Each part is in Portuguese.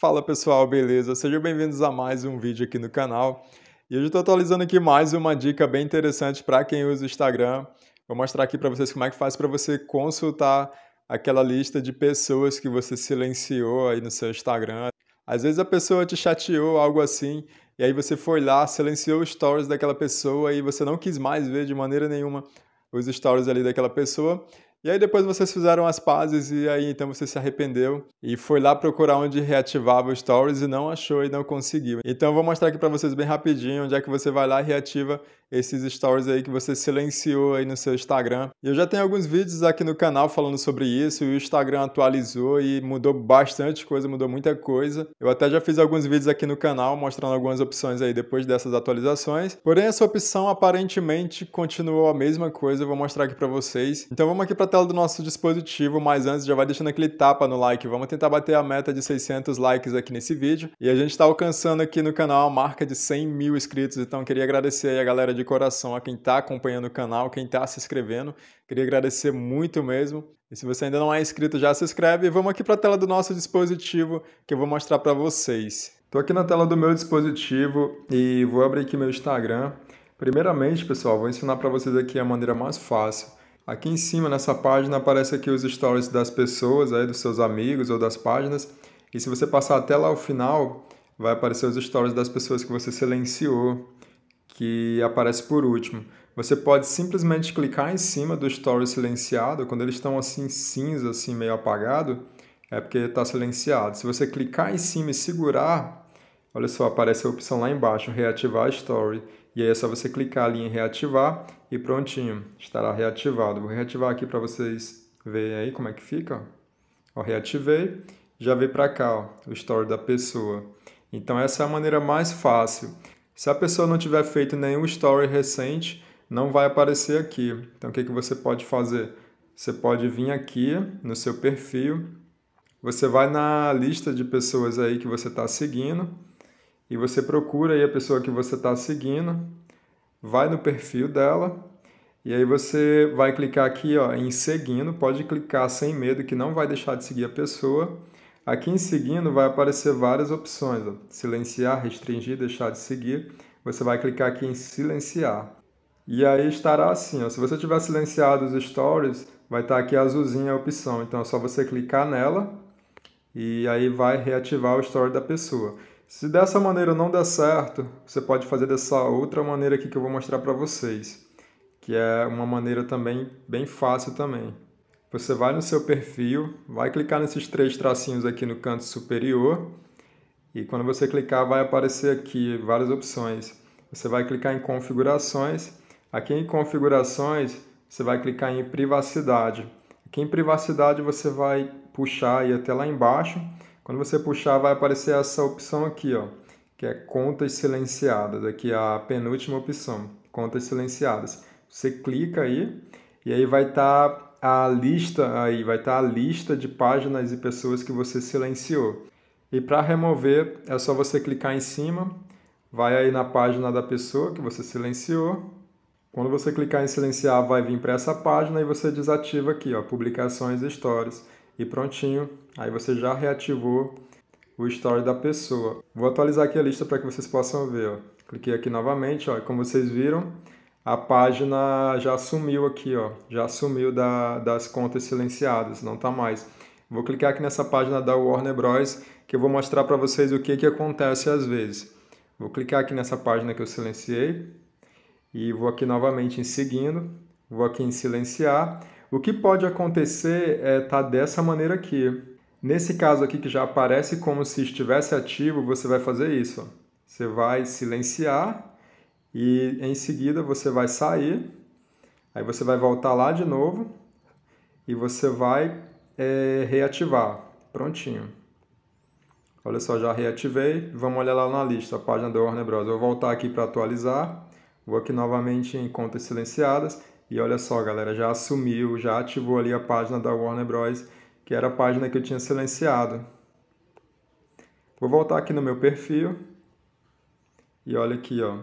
Fala pessoal, beleza? Sejam bem-vindos a mais um vídeo aqui no canal. E hoje eu estou atualizando aqui mais uma dica bem interessante para quem usa o Instagram. Vou mostrar aqui para vocês como é que faz para você consultar aquela lista de pessoas que você silenciou aí no seu Instagram. Às vezes a pessoa te chateou, algo assim, e aí você foi lá, silenciou os stories daquela pessoa e você não quis mais ver de maneira nenhuma os stories ali daquela pessoa. E aí depois vocês fizeram as pazes e aí então você se arrependeu e foi lá procurar onde reativava o Stories e não achou e não conseguiu. Então eu vou mostrar aqui para vocês bem rapidinho onde é que você vai lá e reativa esses Stories aí que você silenciou aí no seu Instagram. E eu já tenho alguns vídeos aqui no canal falando sobre isso e o Instagram atualizou e mudou bastante coisa, mudou muita coisa. Eu até já fiz alguns vídeos aqui no canal mostrando algumas opções aí depois dessas atualizações. Porém essa opção aparentemente continuou a mesma coisa, eu vou mostrar aqui para vocês. Então vamos aqui para tela do nosso dispositivo, mas antes já vai deixando aquele tapa no like. Vamos tentar bater a meta de 600 likes aqui nesse vídeo. E a gente está alcançando aqui no canal a marca de 100 mil inscritos, então queria agradecer aí a galera de coração, a quem está acompanhando o canal, quem está se inscrevendo. Queria agradecer muito mesmo. E se você ainda não é inscrito, já se inscreve. E vamos aqui para a tela do nosso dispositivo, que eu vou mostrar para vocês. Estou aqui na tela do meu dispositivo e vou abrir aqui meu Instagram. Primeiramente, pessoal, vou ensinar para vocês aqui a maneira mais fácil Aqui em cima nessa página aparece aqui os stories das pessoas, aí, dos seus amigos ou das páginas. E se você passar até lá o final, vai aparecer os stories das pessoas que você silenciou, que aparece por último. Você pode simplesmente clicar em cima do story silenciado, quando eles estão assim cinza, assim meio apagado, é porque está silenciado. Se você clicar em cima e segurar olha só, aparece a opção lá embaixo, reativar Story. E aí é só você clicar ali em reativar e prontinho, estará reativado. Vou reativar aqui para vocês verem aí como é que fica. Ó, reativei, já veio para cá ó, o Story da pessoa. Então essa é a maneira mais fácil. Se a pessoa não tiver feito nenhum Story recente, não vai aparecer aqui. Então o que, que você pode fazer? Você pode vir aqui no seu perfil, você vai na lista de pessoas aí que você está seguindo, e você procura aí a pessoa que você está seguindo, vai no perfil dela e aí você vai clicar aqui ó, em seguindo, pode clicar sem medo que não vai deixar de seguir a pessoa. Aqui em seguindo vai aparecer várias opções, ó, silenciar, restringir, deixar de seguir. Você vai clicar aqui em silenciar. E aí estará assim, ó, se você tiver silenciado os stories, vai estar tá aqui azulzinha a opção. Então é só você clicar nela e aí vai reativar o story da pessoa. Se dessa maneira não der certo, você pode fazer dessa outra maneira aqui que eu vou mostrar para vocês, que é uma maneira também bem fácil também. Você vai no seu perfil, vai clicar nesses três tracinhos aqui no canto superior e quando você clicar vai aparecer aqui várias opções. Você vai clicar em configurações. Aqui em configurações você vai clicar em privacidade. Aqui em privacidade você vai puxar e até lá embaixo quando você puxar, vai aparecer essa opção aqui, ó, que é contas silenciadas. Aqui é a penúltima opção, contas silenciadas. Você clica aí e aí vai estar tá a lista aí, vai estar tá a lista de páginas e pessoas que você silenciou. E para remover, é só você clicar em cima, vai aí na página da pessoa que você silenciou. Quando você clicar em silenciar, vai vir para essa página e você desativa aqui, ó, publicações e stories e prontinho, aí você já reativou o story da pessoa. Vou atualizar aqui a lista para que vocês possam ver. Ó. Cliquei aqui novamente, ó, e como vocês viram, a página já sumiu aqui, ó, já sumiu da, das contas silenciadas, não está mais. Vou clicar aqui nessa página da Warner Bros, que eu vou mostrar para vocês o que, que acontece às vezes. Vou clicar aqui nessa página que eu silenciei e vou aqui novamente em seguindo, vou aqui em silenciar. O que pode acontecer é tá dessa maneira aqui. Nesse caso aqui que já aparece como se estivesse ativo, você vai fazer isso. Você vai silenciar e em seguida você vai sair. Aí você vai voltar lá de novo e você vai é, reativar. Prontinho. Olha só, já reativei. Vamos olhar lá na lista, a página da Warner Bros. Eu vou voltar aqui para atualizar. Vou aqui novamente em contas silenciadas e olha só, galera, já assumiu, já ativou ali a página da Warner Bros, que era a página que eu tinha silenciado. Vou voltar aqui no meu perfil. E olha aqui, ó.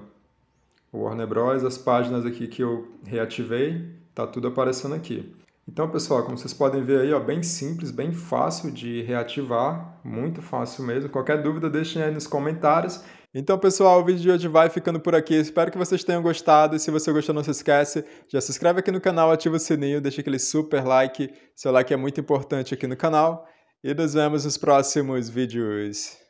Warner Bros, as páginas aqui que eu reativei, tá tudo aparecendo aqui. Então, pessoal, como vocês podem ver aí, ó, bem simples, bem fácil de reativar, muito fácil mesmo. Qualquer dúvida, deixem aí nos comentários. Então, pessoal, o vídeo de hoje vai ficando por aqui. Espero que vocês tenham gostado. E se você gostou, não se esquece, já se inscreve aqui no canal, ativa o sininho, deixa aquele super like. Seu like é muito importante aqui no canal. E nos vemos nos próximos vídeos.